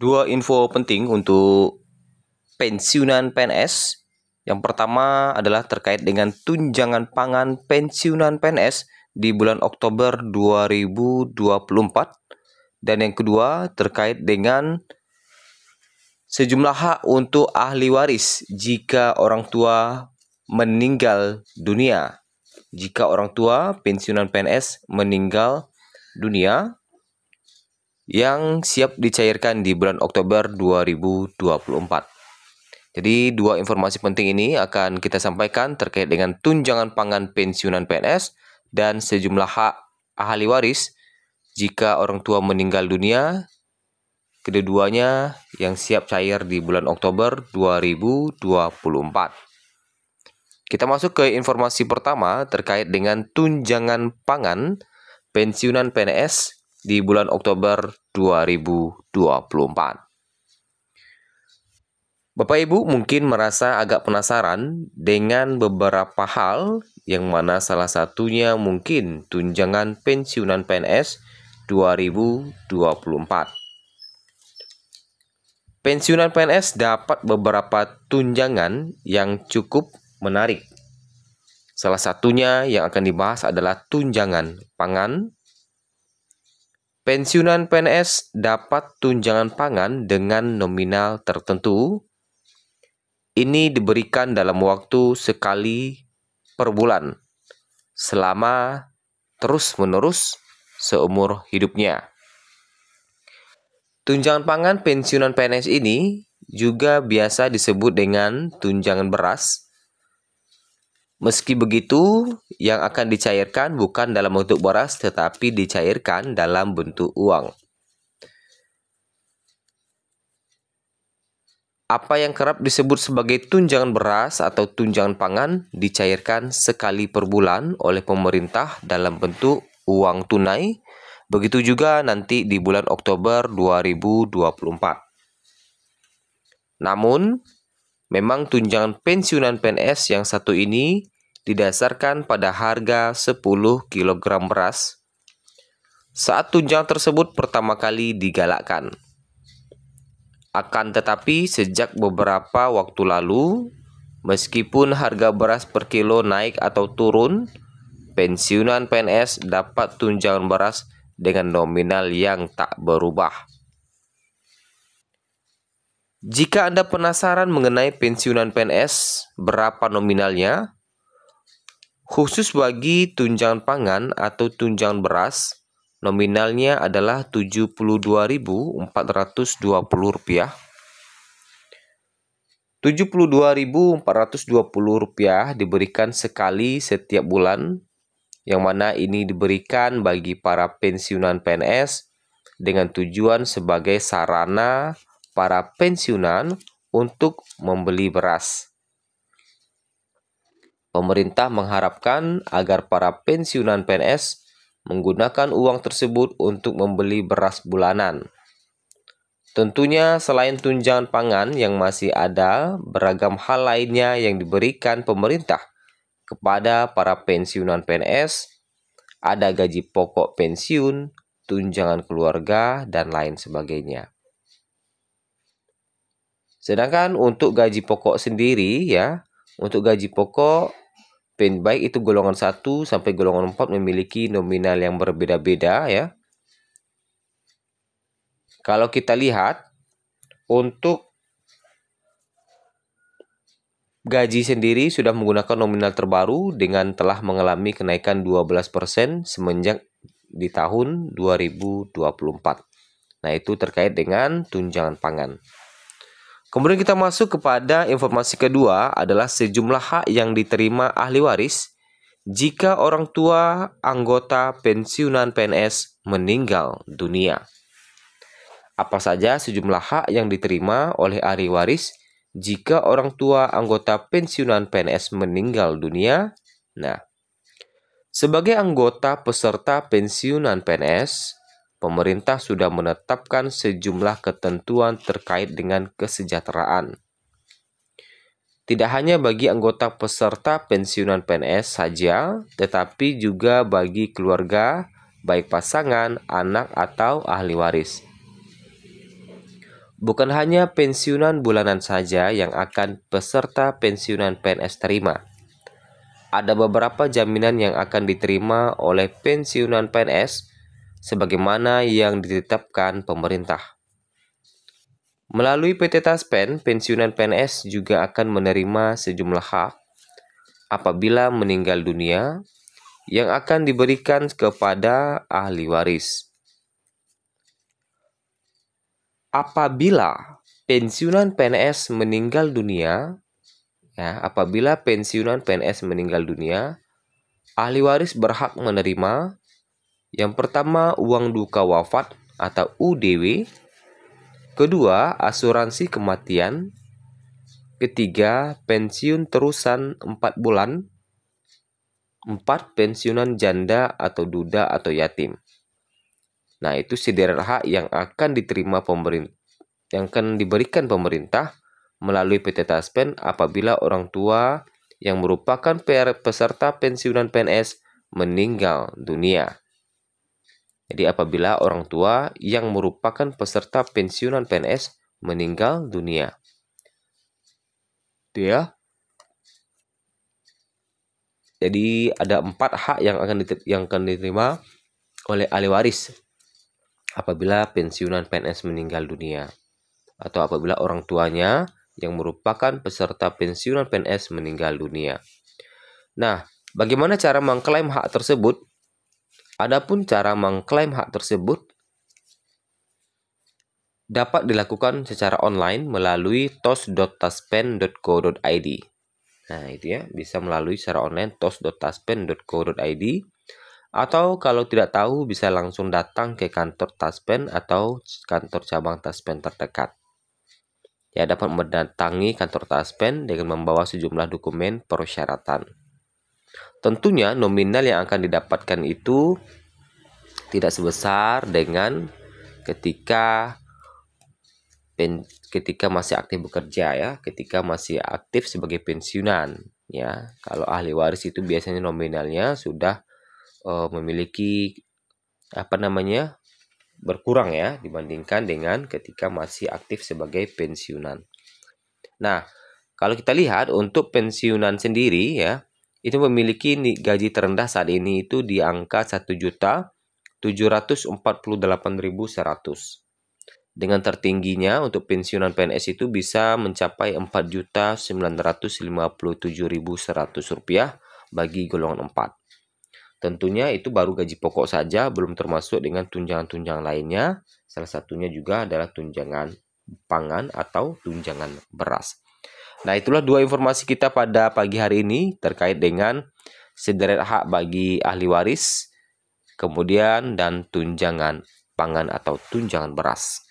Dua info penting untuk pensiunan PNS. Yang pertama adalah terkait dengan tunjangan pangan pensiunan PNS di bulan Oktober 2024 dan yang kedua terkait dengan sejumlah hak untuk ahli waris jika orang tua meninggal dunia. Jika orang tua pensiunan PNS meninggal dunia, yang siap dicairkan di bulan Oktober 2024. Jadi dua informasi penting ini akan kita sampaikan terkait dengan tunjangan pangan pensiunan PNS dan sejumlah hak ahli waris jika orang tua meninggal dunia kedua-duanya yang siap cair di bulan Oktober 2024. Kita masuk ke informasi pertama terkait dengan tunjangan pangan pensiunan PNS di bulan Oktober 2024. Bapak Ibu mungkin merasa agak penasaran dengan beberapa hal yang mana salah satunya mungkin tunjangan pensiunan PNS 2024. Pensiunan PNS dapat beberapa tunjangan yang cukup menarik. Salah satunya yang akan dibahas adalah tunjangan pangan, Pensiunan PNS dapat tunjangan pangan dengan nominal tertentu. Ini diberikan dalam waktu sekali per bulan selama terus-menerus seumur hidupnya. Tunjangan pangan pensiunan PNS ini juga biasa disebut dengan tunjangan beras Meski begitu, yang akan dicairkan bukan dalam bentuk beras, tetapi dicairkan dalam bentuk uang. Apa yang kerap disebut sebagai tunjangan beras atau tunjangan pangan dicairkan sekali per bulan oleh pemerintah dalam bentuk uang tunai. Begitu juga nanti di bulan Oktober 2024. Namun, Memang tunjangan pensiunan PNS yang satu ini didasarkan pada harga 10 kg beras saat tunjangan tersebut pertama kali digalakkan. Akan tetapi sejak beberapa waktu lalu, meskipun harga beras per kilo naik atau turun, pensiunan PNS dapat tunjangan beras dengan nominal yang tak berubah. Jika Anda penasaran mengenai pensiunan PNS, berapa nominalnya? Khusus bagi tunjangan pangan atau tunjangan beras, nominalnya adalah Rp72.420. Rp72.420 diberikan sekali setiap bulan, yang mana ini diberikan bagi para pensiunan PNS dengan tujuan sebagai sarana para pensiunan untuk membeli beras. Pemerintah mengharapkan agar para pensiunan PNS menggunakan uang tersebut untuk membeli beras bulanan. Tentunya selain tunjangan pangan yang masih ada, beragam hal lainnya yang diberikan pemerintah kepada para pensiunan PNS, ada gaji pokok pensiun, tunjangan keluarga, dan lain sebagainya. Sedangkan untuk gaji pokok sendiri ya, untuk gaji pokok pen baik itu golongan 1 sampai golongan 4 memiliki nominal yang berbeda-beda ya. Kalau kita lihat untuk Gaji sendiri sudah menggunakan nominal terbaru dengan telah mengalami kenaikan 12% semenjak di tahun 2024. Nah, itu terkait dengan tunjangan pangan. Kemudian kita masuk kepada informasi kedua adalah sejumlah hak yang diterima ahli waris jika orang tua anggota pensiunan PNS meninggal dunia. Apa saja sejumlah hak yang diterima oleh ahli waris jika orang tua anggota pensiunan PNS meninggal dunia? Nah, sebagai anggota peserta pensiunan PNS, pemerintah sudah menetapkan sejumlah ketentuan terkait dengan kesejahteraan. Tidak hanya bagi anggota peserta pensiunan PNS saja, tetapi juga bagi keluarga, baik pasangan, anak, atau ahli waris. Bukan hanya pensiunan bulanan saja yang akan peserta pensiunan PNS terima. Ada beberapa jaminan yang akan diterima oleh pensiunan PNS sebagaimana yang ditetapkan pemerintah. Melalui PT Taspen, pensiunan PNS juga akan menerima sejumlah hak apabila meninggal dunia yang akan diberikan kepada ahli waris. Apabila pensiunan PNS meninggal dunia, ya, apabila pensiunan PNS meninggal dunia, ahli waris berhak menerima yang pertama, uang duka wafat atau UDW. Kedua, asuransi kematian. Ketiga, pensiun terusan 4 bulan. Empat, pensiunan janda atau duda atau yatim. Nah, itu sederet hak yang akan diterima pemerintah yang akan diberikan pemerintah melalui PT Taspen apabila orang tua yang merupakan peserta pensiunan PNS meninggal dunia. Jadi apabila orang tua yang merupakan peserta pensiunan PNS meninggal dunia. Itu ya. Jadi ada empat hak yang akan yang akan diterima oleh ahli waris apabila pensiunan PNS meninggal dunia atau apabila orang tuanya yang merupakan peserta pensiunan PNS meninggal dunia. Nah, bagaimana cara mengklaim hak tersebut? Adapun cara mengklaim hak tersebut dapat dilakukan secara online melalui tos.taspen.co.id. Nah, itu ya, bisa melalui secara online tos.taspen.co.id atau kalau tidak tahu bisa langsung datang ke kantor Taspen atau kantor cabang Taspen terdekat. Ya, dapat mendatangi kantor Taspen dengan membawa sejumlah dokumen persyaratan. Tentunya nominal yang akan didapatkan itu tidak sebesar dengan ketika ketika masih aktif bekerja ya, ketika masih aktif sebagai pensiunan ya. Kalau ahli waris itu biasanya nominalnya sudah uh, memiliki apa namanya? berkurang ya dibandingkan dengan ketika masih aktif sebagai pensiunan. Nah, kalau kita lihat untuk pensiunan sendiri ya, itu memiliki gaji terendah saat ini itu di angka 1.748.100. juta Dengan tertingginya untuk pensiunan PNS itu bisa mencapai 4.957.100 rupiah bagi golongan 4. Tentunya itu baru gaji pokok saja, belum termasuk dengan tunjangan-tunjangan lainnya. Salah satunya juga adalah tunjangan pangan atau tunjangan beras. Nah, itulah dua informasi kita pada pagi hari ini terkait dengan sederet hak bagi ahli waris, kemudian dan tunjangan pangan atau tunjangan beras.